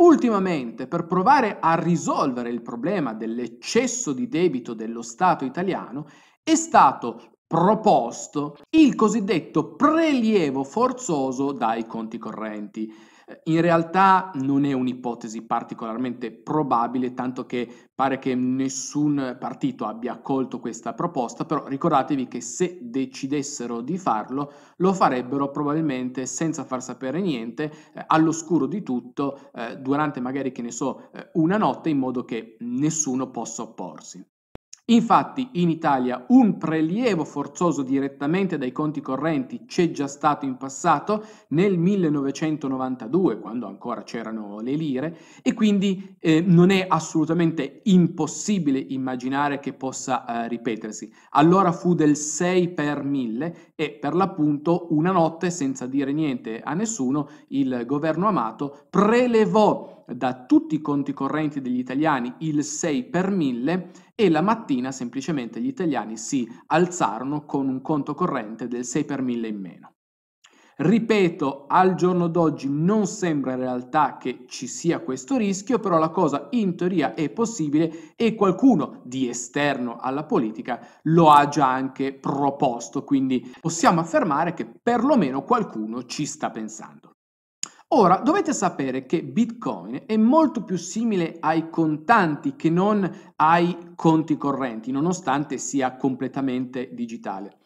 Ultimamente, per provare a risolvere il problema dell'eccesso di debito dello Stato italiano, è stato proposto il cosiddetto prelievo forzoso dai conti correnti. In realtà non è un'ipotesi particolarmente probabile, tanto che pare che nessun partito abbia accolto questa proposta, però ricordatevi che se decidessero di farlo, lo farebbero probabilmente senza far sapere niente, eh, all'oscuro di tutto, eh, durante magari, che ne so, eh, una notte, in modo che nessuno possa opporsi. Infatti in Italia un prelievo forzoso direttamente dai conti correnti c'è già stato in passato nel 1992, quando ancora c'erano le lire, e quindi eh, non è assolutamente impossibile immaginare che possa eh, ripetersi. Allora fu del 6 per 1000 e per l'appunto una notte, senza dire niente a nessuno, il governo Amato prelevò da tutti i conti correnti degli italiani il 6 per 1000 e la mattina semplicemente gli italiani si alzarono con un conto corrente del 6 per 1000 in meno. Ripeto, al giorno d'oggi non sembra in realtà che ci sia questo rischio, però la cosa in teoria è possibile e qualcuno di esterno alla politica lo ha già anche proposto, quindi possiamo affermare che perlomeno qualcuno ci sta pensando. Ora, dovete sapere che Bitcoin è molto più simile ai contanti che non ai conti correnti, nonostante sia completamente digitale.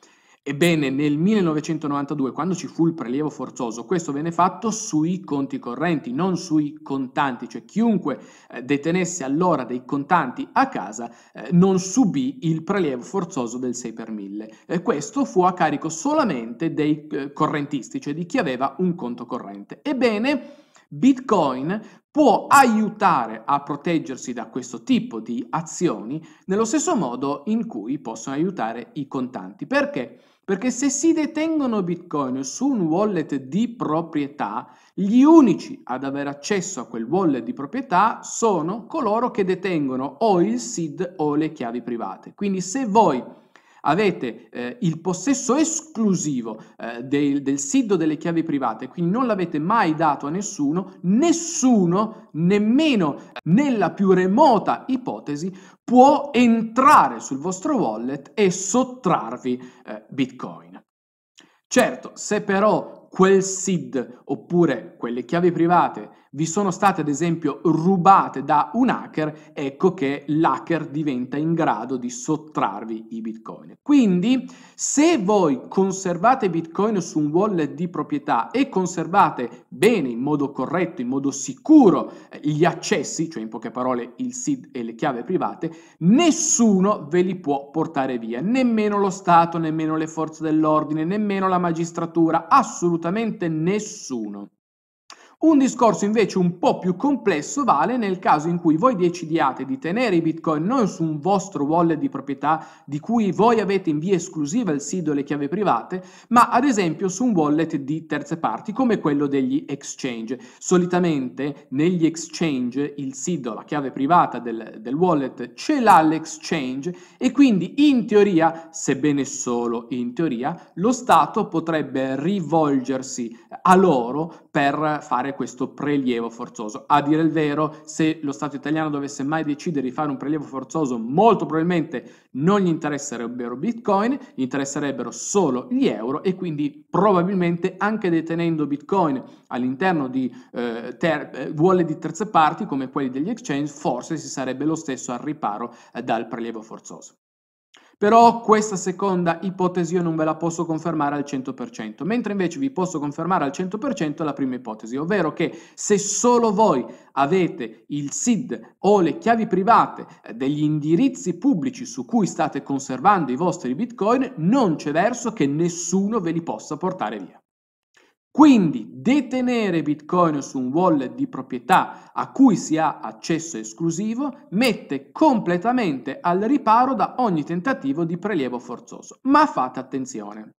Ebbene, nel 1992, quando ci fu il prelievo forzoso, questo venne fatto sui conti correnti, non sui contanti, cioè chiunque eh, detenesse allora dei contanti a casa eh, non subì il prelievo forzoso del 6 per 1000. E questo fu a carico solamente dei eh, correntisti, cioè di chi aveva un conto corrente. Ebbene, Bitcoin può aiutare a proteggersi da questo tipo di azioni nello stesso modo in cui possono aiutare i contanti. Perché? Perché se si detengono Bitcoin su un wallet di proprietà, gli unici ad avere accesso a quel wallet di proprietà sono coloro che detengono o il SID o le chiavi private. Quindi se voi avete eh, il possesso esclusivo eh, del, del SID delle chiavi private, quindi non l'avete mai dato a nessuno, nessuno, nemmeno nella più remota ipotesi, può entrare sul vostro wallet e sottrarvi eh, Bitcoin. Certo, se però quel SID oppure quelle chiavi private vi sono state ad esempio rubate da un hacker, ecco che l'hacker diventa in grado di sottrarvi i bitcoin. Quindi se voi conservate bitcoin su un wallet di proprietà e conservate bene, in modo corretto, in modo sicuro eh, gli accessi, cioè in poche parole il SID e le chiavi private, nessuno ve li può portare via, nemmeno lo Stato, nemmeno le forze dell'ordine, nemmeno la magistratura, assolutamente nessuno. Un discorso invece un po' più complesso vale nel caso in cui voi decidiate di tenere i bitcoin non su un vostro wallet di proprietà di cui voi avete in via esclusiva il SID o le chiavi private, ma ad esempio su un wallet di terze parti come quello degli exchange. Solitamente negli exchange il SID o la chiave privata del, del wallet ce l'ha l'exchange e quindi in teoria, sebbene solo in teoria, lo Stato potrebbe rivolgersi a loro per fare fare questo prelievo forzoso. A dire il vero, se lo Stato italiano dovesse mai decidere di fare un prelievo forzoso, molto probabilmente non gli interesserebbero bitcoin, gli interesserebbero solo gli euro e quindi probabilmente anche detenendo bitcoin all'interno di eh, ter- vuole eh, di terze parti come quelli degli exchange, forse si sarebbe lo stesso al riparo eh, dal prelievo forzoso. Però questa seconda ipotesi io non ve la posso confermare al 100%, mentre invece vi posso confermare al 100% la prima ipotesi, ovvero che se solo voi avete il SID o le chiavi private eh, degli indirizzi pubblici su cui state conservando i vostri bitcoin, non c'è verso che nessuno ve li possa portare via. Quindi detenere Bitcoin su un wallet di proprietà a cui si ha accesso esclusivo mette completamente al riparo da ogni tentativo di prelievo forzoso. Ma fate attenzione.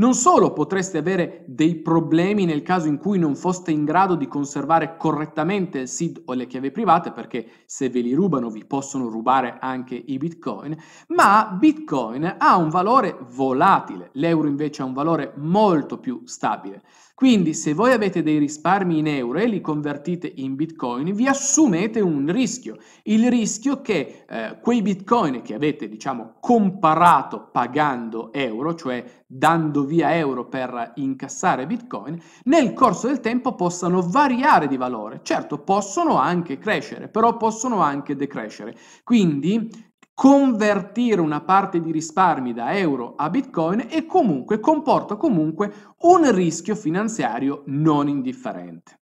Non solo potreste avere dei problemi nel caso in cui non foste in grado di conservare correttamente il SID o le chiavi private, perché se ve li rubano vi possono rubare anche i bitcoin, ma bitcoin ha un valore volatile, l'euro invece ha un valore molto più stabile. Quindi se voi avete dei risparmi in euro e li convertite in bitcoin, vi assumete un rischio, il rischio che eh, quei bitcoin che avete diciamo comparato pagando euro, cioè dando via euro per incassare bitcoin, nel corso del tempo possano variare di valore. Certo, possono anche crescere, però possono anche decrescere. Quindi convertire una parte di risparmi da euro a bitcoin e comunque comporta comunque un rischio finanziario non indifferente.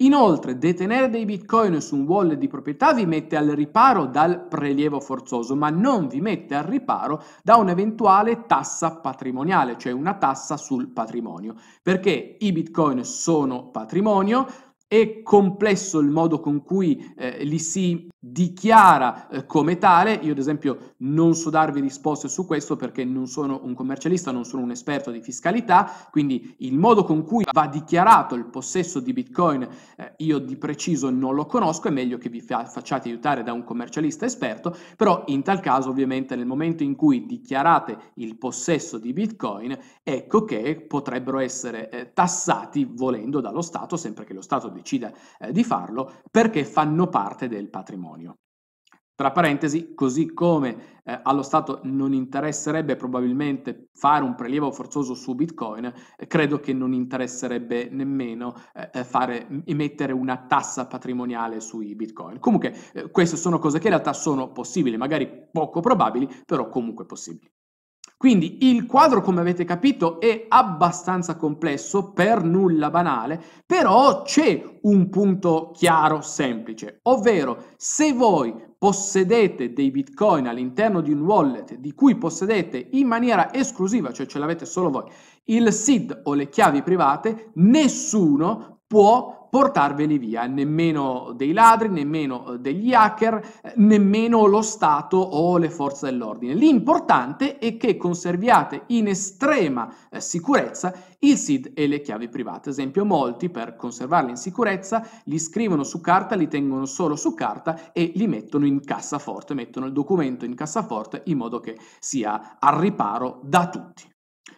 Inoltre, detenere dei bitcoin su un wallet di proprietà vi mette al riparo dal prelievo forzoso, ma non vi mette al riparo da un'eventuale tassa patrimoniale, cioè una tassa sul patrimonio, perché i bitcoin sono patrimonio, è complesso il modo con cui eh, li si dichiara eh, come tale, io ad esempio non so darvi risposte su questo perché non sono un commercialista, non sono un esperto di fiscalità, quindi il modo con cui va dichiarato il possesso di Bitcoin eh, io di preciso non lo conosco, è meglio che vi fa- facciate aiutare da un commercialista esperto, però in tal caso ovviamente nel momento in cui dichiarate il possesso di Bitcoin, ecco che potrebbero essere eh, tassati volendo dallo Stato, sempre che lo Stato decida eh, di farlo, perché fanno parte del patrimonio. Tra parentesi, così come eh, allo Stato non interesserebbe probabilmente fare un prelievo forzoso su Bitcoin, eh, credo che non interesserebbe nemmeno eh, fare, emettere una tassa patrimoniale sui Bitcoin. Comunque, eh, queste sono cose che in realtà sono possibili, magari poco probabili, però comunque possibili. Quindi il quadro, come avete capito, è abbastanza complesso, per nulla banale, però c'è un punto chiaro, semplice, ovvero se voi possedete dei bitcoin all'interno di un wallet di cui possedete in maniera esclusiva, cioè ce l'avete solo voi, il SID o le chiavi private, nessuno può portarveli via, nemmeno dei ladri, nemmeno eh, degli hacker, eh, nemmeno lo Stato o le forze dell'ordine. L'importante è che conserviate in estrema eh, sicurezza il SID e le chiavi private. Ad esempio, molti per conservarli in sicurezza li scrivono su carta, li tengono solo su carta e li mettono in cassaforte, mettono il documento in cassaforte in modo che sia al riparo da tutti.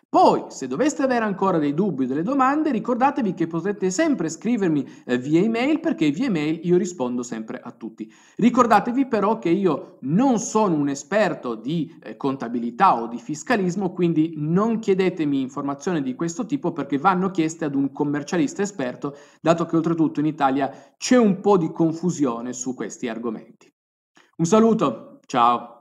Poi, se doveste avere ancora dei dubbi o delle domande, ricordatevi che potete sempre scrivermi eh, via email perché via email io rispondo sempre a tutti. Ricordatevi però che io non sono un esperto di eh, contabilità o di fiscalismo, quindi non chiedetemi informazioni di questo tipo perché vanno chieste ad un commercialista esperto, dato che oltretutto in Italia c'è un po' di confusione su questi argomenti. Un saluto, ciao!